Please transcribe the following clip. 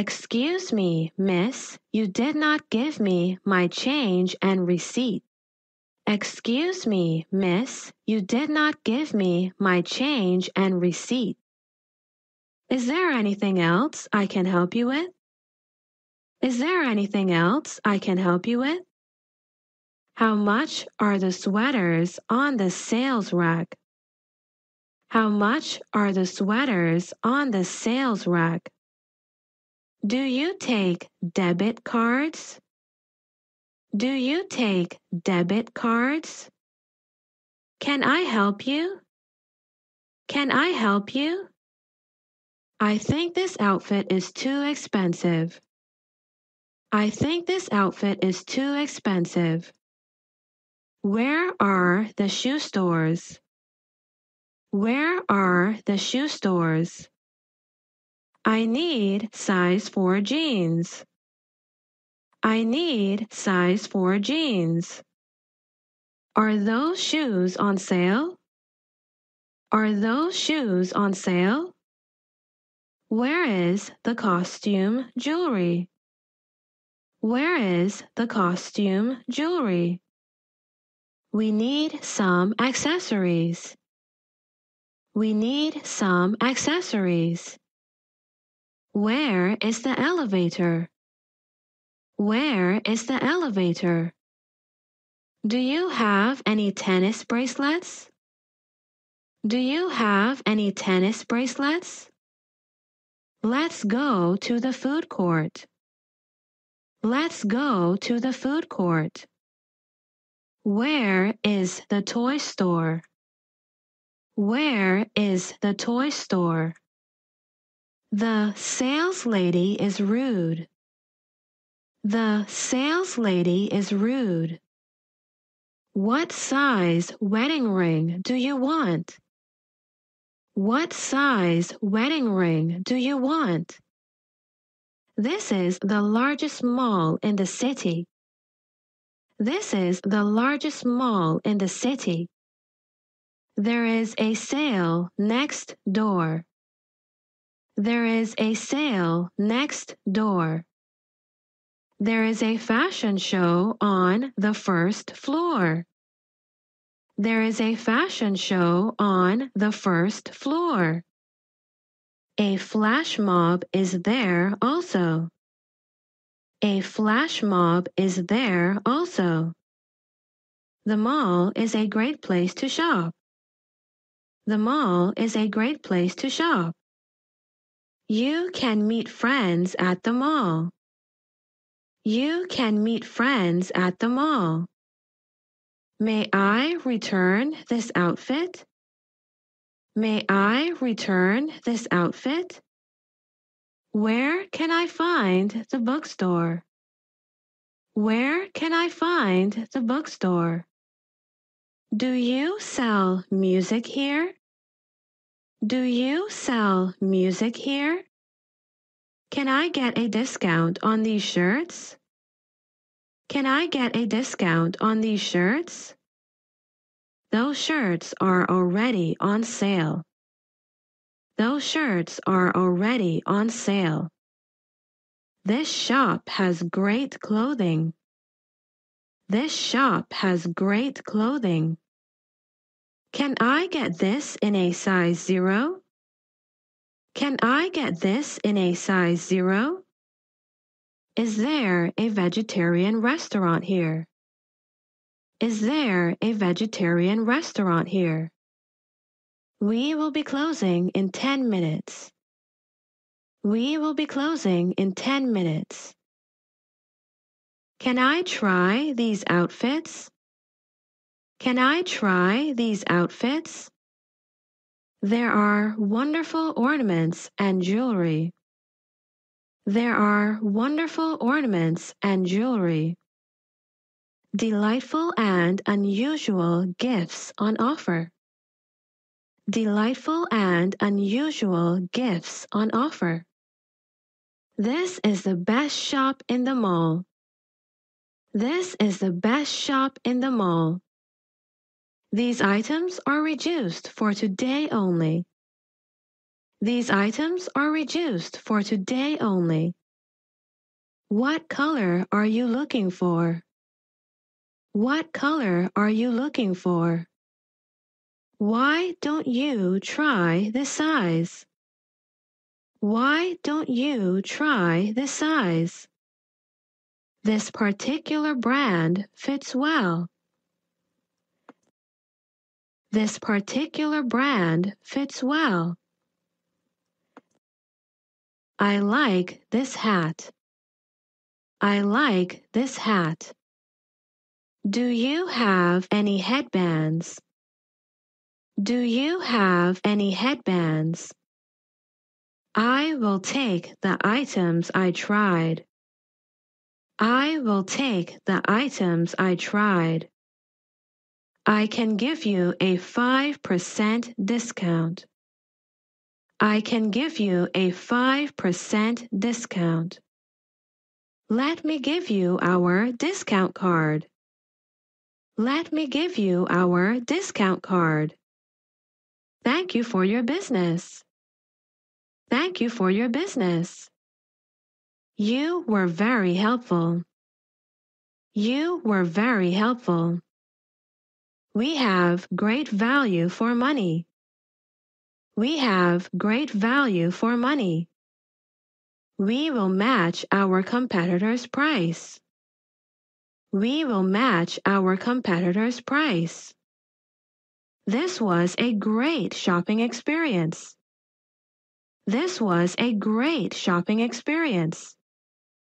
Excuse me, miss, you did not give me my change and receipt. Excuse me, miss, you did not give me my change and receipt. Is there anything else I can help you with? Is there anything else I can help you with? How much are the sweaters on the sales rack? How much are the sweaters on the sales rack? Do you take debit cards? Do you take debit cards? Can I help you? Can I help you? I think this outfit is too expensive. I think this outfit is too expensive. Where are the shoe stores? Where are the shoe stores? I need size 4 jeans. I need size 4 jeans. Are those shoes on sale? Are those shoes on sale? Where is the costume jewelry? Where is the costume jewelry? We need some accessories. We need some accessories. Where is the elevator? Where is the elevator? Do you have any tennis bracelets? Do you have any tennis bracelets? Let's go to the food court. Let's go to the food court. Where is the toy store? Where is the toy store? The sales lady is rude. The sales lady is rude. What size wedding ring do you want? What size wedding ring do you want? This is the largest mall in the city. This is the largest mall in the city. There is a sale next door. There is a sale next door. There is a fashion show on the first floor. There is a fashion show on the first floor. A flash mob is there also. A flash mob is there also. The mall is a great place to shop. The mall is a great place to shop. You can meet friends at the mall. You can meet friends at the mall. May I return this outfit? May I return this outfit? Where can I find the bookstore? Where can I find the bookstore? Do you sell music here? Do you sell music here? Can I get a discount on these shirts? Can I get a discount on these shirts? Those shirts are already on sale. Those shirts are already on sale. This shop has great clothing. This shop has great clothing. Can I get this in a size 0? Can I get this in a size 0? Is there a vegetarian restaurant here? Is there a vegetarian restaurant here? We will be closing in 10 minutes. We will be closing in 10 minutes. Can I try these outfits? Can I try these outfits? There are wonderful ornaments and jewelry. There are wonderful ornaments and jewelry. Delightful and unusual gifts on offer. Delightful and unusual gifts on offer. This is the best shop in the mall. This is the best shop in the mall. These items are reduced for today only. These items are reduced for today only. What color are you looking for? What color are you looking for? Why don't you try this size? Why don't you try this size? This particular brand fits well. This particular brand fits well. I like this hat. I like this hat. Do you have any headbands? Do you have any headbands? I will take the items I tried. I will take the items I tried. I can give you a 5% discount. I can give you a 5% discount. Let me give you our discount card. Let me give you our discount card. Thank you for your business. Thank you for your business. You were very helpful. You were very helpful. We have great value for money. We have great value for money. We will match our competitor's price. We will match our competitor's price. This was a great shopping experience. This was a great shopping experience.